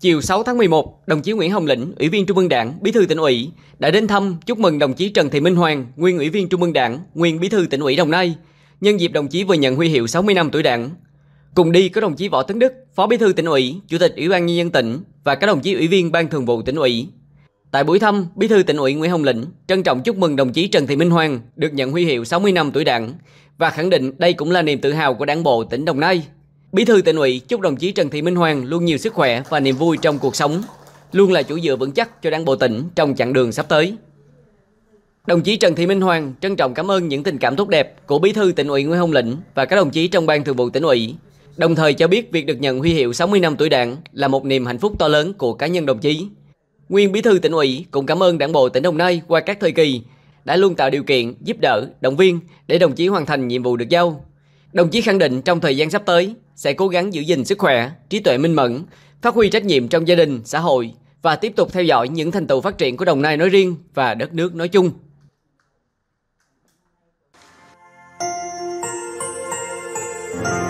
Chiều 6 tháng 11, đồng chí Nguyễn Hồng Lĩnh, Ủy viên Trung ương Đảng, Bí thư tỉnh ủy đã đến thăm chúc mừng đồng chí Trần Thị Minh Hoàng, nguyên Ủy viên Trung ương Đảng, nguyên Bí thư tỉnh ủy Đồng Nai. Nhân dịp đồng chí vừa nhận huy hiệu 60 năm tuổi Đảng. Cùng đi có đồng chí Võ Tấn Đức, Phó Bí thư tỉnh ủy, Chủ tịch Ủy ban nhân dân tỉnh và các đồng chí ủy viên Ban Thường vụ tỉnh ủy. Tại buổi thăm, Bí thư tỉnh ủy Nguyễn Hồng Lĩnh trân trọng chúc mừng đồng chí Trần Thị Minh Hoàng được nhận huy hiệu 60 năm tuổi Đảng và khẳng định đây cũng là niềm tự hào của Đảng bộ tỉnh Đồng Nai. Bí thư tỉnh ủy chúc đồng chí Trần Thị Minh Hoàng luôn nhiều sức khỏe và niềm vui trong cuộc sống, luôn là chủ dựa vững chắc cho Đảng bộ tỉnh trong chặng đường sắp tới. Đồng chí Trần Thị Minh Hoàng trân trọng cảm ơn những tình cảm tốt đẹp của Bí thư tỉnh ủy Nguyễn Hồng Lĩnh và các đồng chí trong ban thường vụ tỉnh ủy. Đồng thời cho biết việc được nhận huy hiệu 60 năm tuổi Đảng là một niềm hạnh phúc to lớn của cá nhân đồng chí. Nguyên Bí thư tỉnh ủy cũng cảm ơn Đảng bộ tỉnh Đồng Nai qua các thời kỳ đã luôn tạo điều kiện, giúp đỡ, động viên để đồng chí hoàn thành nhiệm vụ được giao. Đồng chí khẳng định trong thời gian sắp tới, sẽ cố gắng giữ gìn sức khỏe, trí tuệ minh mẫn, phát huy trách nhiệm trong gia đình, xã hội và tiếp tục theo dõi những thành tựu phát triển của Đồng Nai nói riêng và đất nước nói chung. Thank you.